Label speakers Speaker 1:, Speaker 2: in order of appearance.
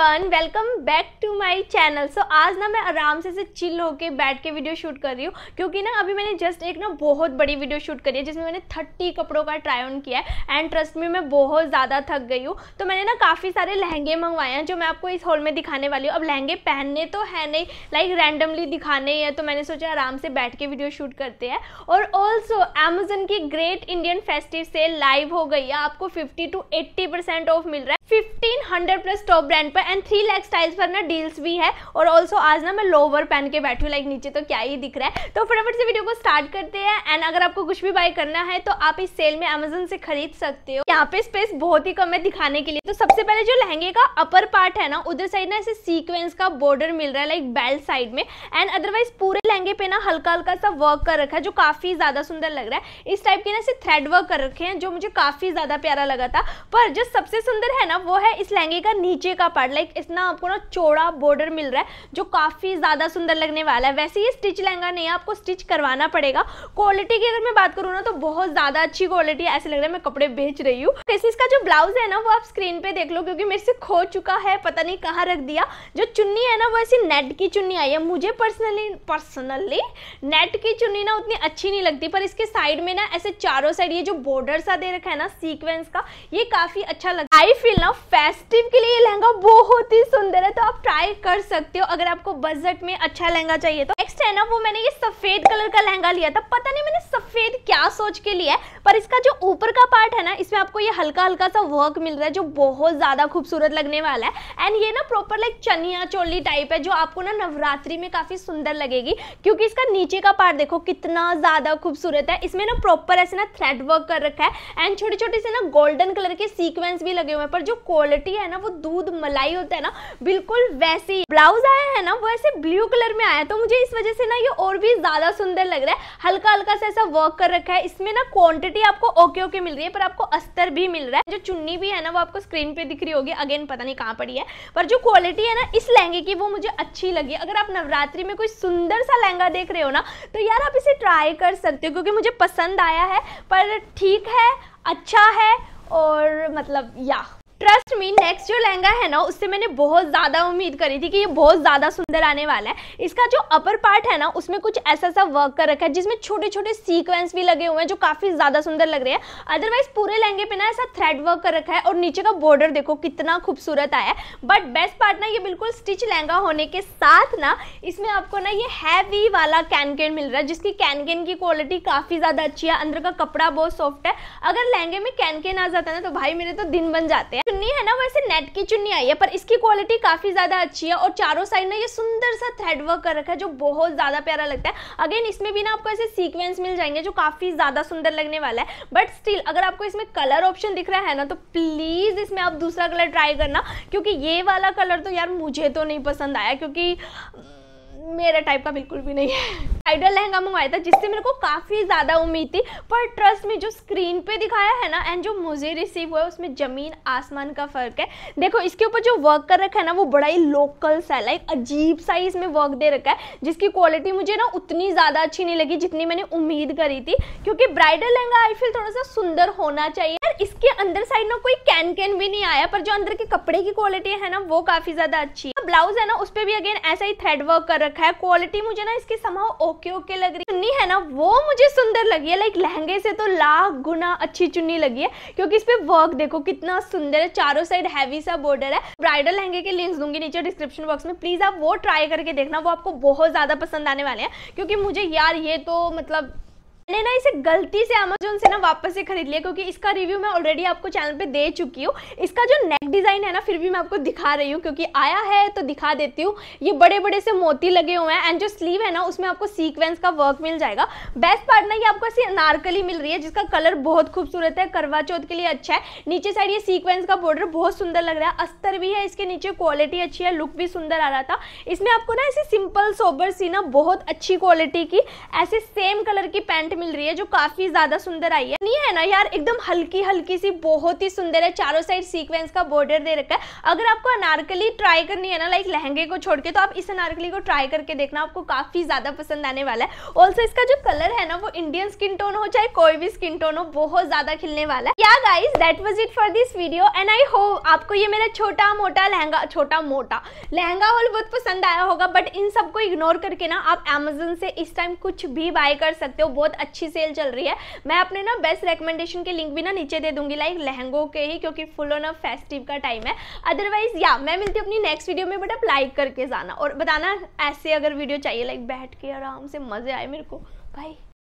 Speaker 1: everyone welcome back to my channel so आज ना मैं आराम से से चिल होके बैठ के वीडियो शूट कर रही हूँ क्योंकि ना अभी मैंने जस्ट एक ना बहुत बड़ी वीडियो शूट करी है जिसमें मैंने थर्टी कपड़ों का ट्राई ऑन किया है एंड ट्रस्ट में मैं बहुत ज़्यादा थक गई हूँ तो मैंने ना काफ़ी सारे लहंगे मंगवाए हैं जो मैं आपको इस हॉल में दिखाने वाली हूँ अब लहंगे पहनने तो है नहीं लाइक रैंडमली दिखाने ही है तो मैंने सोचा आराम से बैठ के वीडियो शूट करते हैं और ऑल्सो अमेजन की great Indian festive sale live हो गई है आपको फिफ्टी टू एट्टी ऑफ मिल रहा है fifteen hundred plus top brand पर एंड थ्री लैक स्टाइल्स पर ना डील्स भी है और ऑल्सो आज ना मैं लोवर पहन के बैठी हूँ लाइक नीचे तो क्या ही दिख रहा है तो फटाफट से वीडियो को स्टार्ट करते हैं एंड अगर आपको कुछ भी बाय करना है तो आप इस सेल में अमेजोन से खरीद सकते हो यहाँ पे स्पेस बहुत ही कम है दिखाने के लिए तो सबसे पहले जो लहंगे का अपर पार्ट है ना उधर साइड ना इसे सीक्वेंस का बॉर्डर मिल रहा है लाइक बेल्ट साइड में एंड अदरवाइज पूरे लहंगे पे ना हल्का हल्का सा वर्क कर रखा है जो काफी ज्यादा सुंदर लग रहा है इस टाइप के ना इसे थ्रेड वर्क कर रखे हैं जो मुझे काफी ज्यादा प्यारा लगा था पर जो सबसे सुंदर है ना ना वो है इस लहंगे का नीचे का पार्ट लाइक इतना आपको ना चौड़ा बॉर्डर मिल रहा है जो काफ़ी ज़्यादा सुंदर लगने वाला है वैसे ही स्टिच लहंगा नहीं है आपको स्टिच करवाना पड़ेगा क्वालिटी की अगर मैं बात करूँ ना तो बहुत ज़्यादा अच्छी क्वालिटी है ऐसे लग रहा है मैं कपड़े बेच रही हूँ वैसे इसका जो ब्लाउज है ना वो आप स्क्रीन पे देख लो क्योंकि मेरे से खो चुका है पता नहीं कहाँ रख दिया जो चुन्नी है ना वो ऐसी नेट की चुन्नी आई है मुझे पर्सनली पर्सनली नेट की चुन्नी ना उतनी अच्छी नहीं लगती पर इसके साइड में ना ऐसे चारों साइड ये जो बॉर्डर सा दे रखा है ना सीक्वेंस का ये काफ़ी अच्छा लगता है आई फील ना ना फेस्टिव के लिए लहंगा बहुत ही सुंदर है तो आप ट्राई कर सकते हो अगर आपको बजट में अच्छा लहंगा चाहिए तो नेक्स्ट है ना वो मैंने ये सफेद कलर का लहंगा लिया था पता नहीं मैंने सफेद क्या सोच के लिया है पर इसका जो ऊपर का पार्ट है ना इसमें आपको ये हल्का हल्का सा वर्क मिल रहा है जो बहुत ज्यादा खूबसूरत लगने वाला है एंड ये ना प्रॉपर लाइक चनिया चोली टाइप है जो आपको ना नवरात्रि में काफी सुंदर लगेगी क्योंकि इसका नीचे का पार्ट देखो कितना ज्यादा खूबसूरत है इसमें ना प्रॉपर ऐसे ना थ्रेड वर्क कर रखा है एंड छोटे छोटे से ना गोल्डन कलर के सीक्वेंस भी लगे हुए हैं पर जो क्वालिटी है ना वो दूध मलाई होता है ना बिल्कुल वैसे ही ब्लाउज आया है ना वो ऐसे ब्लू कलर में आया तो मुझे इस वजह से ना ये और भी ज्यादा सुंदर लग रहा है हल्का हल्का सा ऐसा वर्क कर रखा है इसमें ना क्वांटिटी आपको ओके ओके मिल रही है पर आपको अस्तर भी मिल रहा है जो चुन्नी भी है ना वो आपको स्क्रीन पे दिख रही होगी अगेन पता नहीं कहाँ पड़ी है पर जो क्वालिटी है ना इस लहंगे की वो मुझे अच्छी लगी अगर आप नवरात्रि में कोई सुंदर सा लहंगा देख रहे हो ना तो यार आप इसे ट्राई कर सकते हो क्योंकि मुझे पसंद आया है पर ठीक है अच्छा है और मतलब या ट्रस्ट मी नेक्स्ट जो लहंगा है ना उससे मैंने बहुत ज़्यादा उम्मीद करी थी कि ये बहुत ज़्यादा सुंदर आने वाला है इसका जो अपर पार्ट है ना उसमें कुछ ऐसा सा वर्क कर रखा है जिसमें छोटे छोटे सीक्वेंस भी लगे हुए हैं जो काफ़ी ज़्यादा सुंदर लग रहे हैं अदरवाइज पूरे लहंगे पे ना ऐसा थ्रेड वर्क कर रखा है और नीचे का बॉर्डर देखो कितना खूबसूरत आया है बट बेस्ट पार्ट ना ये बिल्कुल स्टिच लहंगा होने के साथ ना इसमें आपको ना ये हैवी वाला कैनकेन मिल रहा है जिसकी कैनकेन की क्वालिटी काफ़ी ज़्यादा अच्छी है अंदर का कपड़ा बहुत सॉफ्ट है अगर लहंगे में कैनकेन आ जाता है ना तो भाई मेरे तो दिन बन जाते हैं चुन्नी है ना वैसे नेट की चुन्नी आई है पर इसकी क्वालिटी काफी ज्यादा अच्छी है और चारों साइड ना ये सुंदर सा थ्रेड वर्क कर रखा है जो बहुत ज्यादा प्यारा लगता है अगेन इसमें भी ना आपको ऐसे सीक्वेंस मिल जाएंगे जो काफी ज्यादा सुंदर लगने वाला है बट स्टिल अगर आपको इसमें कलर ऑप्शन दिख रहा है ना तो प्लीज इसमें आप दूसरा कलर ट्राई करना क्योंकि ये वाला कलर तो यार मुझे तो नहीं पसंद आया क्योंकि मेरा टाइप का बिल्कुल भी नहीं है ब्राइडल लहंगा मंगवाया था जिससे मेरे को काफ़ी ज़्यादा उम्मीद थी पर ट्रस्ट में जो स्क्रीन पे दिखाया है ना एंड जो मुझे रिसीव हुआ है उसमें ज़मीन आसमान का फ़र्क है देखो इसके ऊपर जो वर्क कर रखा है ना वो बड़ा ही लोकल सा है लाइक अजीब साइज में वर्क दे रखा है जिसकी क्वालिटी मुझे ना उतनी ज़्यादा अच्छी नहीं लगी जितनी मैंने उम्मीद करी थी क्योंकि ब्राइडल लहंगा आई फील थोड़ा सा सुंदर होना चाहिए इसके अंदर साइड ना कोई कैन कैन भी नहीं आया पर जो अंदर के कपड़े की क्वालिटी है ना वो काफी ज्यादा अच्छी है ब्लाउज है ना उस पर भी अगेन ऐसा ही थ्रेड वर्क कर रखा है क्वालिटी मुझे ना इसकी समाओ ओके ओके लग रही चुन्नी है ना वो मुझे सुंदर लगी है लाइक लहंगे से तो लाख गुना अच्छी चुन्नी लगी है क्योंकि इस पे वर्क देखो कितना सुंदर है चारों साइड हैवी सा बॉर्डर है ब्राइडल लहंगे के लिंक्स दूंगी नीचे डिस्क्रिप्शन बॉक्स में प्लीज आप वो ट्राई करके देखना वो आपको बहुत ज्यादा पसंद आने वाले हैं क्योंकि मुझे यार ये तो मतलब मैंने ना इसे गलती से अमेजोन से ना वापस से खरीद लिया क्योंकि इसका रिव्यू मैं ऑलरेडी आपको चैनल पे दे चुकी हूँ इसका जो नेक डिज़ाइन है ना फिर भी मैं आपको दिखा रही हूँ क्योंकि आया है तो दिखा देती हूँ ये बड़े बड़े से मोती लगे हुए हैं एंड जो स्लीव है ना उसमें आपको सीक्वेंस का वर्क मिल जाएगा बेस्ट पार्ट ना ये आपको ऐसी नारकली मिल रही है जिसका कलर बहुत खूबसूरत है करवा चौथ के लिए अच्छा है नीचे साइड ये सीक्वेंस का बॉर्डर बहुत सुंदर लग रहा है अस्तर भी है इसके नीचे क्वालिटी अच्छी है लुक भी सुंदर आ रहा था इसमें आपको ना ऐसी सिंपल सोबर सी ना बहुत अच्छी क्वालिटी की ऐसे सेम कलर की पैंट मिल रही है जो काफी ज्यादा सुंदर आई है नहीं है ना यार एकदम हल्की हल्की सी बहुत ही सुंदर है चारों साइड सीक्वेंस का बॉर्डर दे रखा है अगर आपको अनारकली ट्राई करनी है ना लाइक लहंगे को छोड़ के तो आप इस अनारकली को ट्राई करके देखना आपको काफी ज्यादा पसंद आने वाला है ऑल्सो इसका जो कलर है ना वो इंडियन स्किन टोन हो चाहे कोई भी स्किन टोन हो बहुत ज्यादा खिलने वाला है या guys that was it for this video and I hope आपको ये मेरा छोटा मोटा लहंगा छोटा मोटा लहंगा हॉल बहुत पसंद आया होगा बट इन सबको इग्नोर करके ना आप अमेजोन से इस टाइम कुछ भी बाय कर सकते हो बहुत अच्छी सेल चल रही है मैं अपने ना बेस्ट रिकमेंडेशन के लिंक भी ना नीचे दे दूंगी लाइक लहंगों के ही क्योंकि फुल ऑन फेस्टिव का टाइम है अदरवाइज या मैं मिलती हूँ अपनी नेक्स्ट वीडियो में बट आप लाइक करके जाना और बताना ऐसे अगर वीडियो चाहिए लाइक बैठ के आराम से मज़े आए मेरे को भाई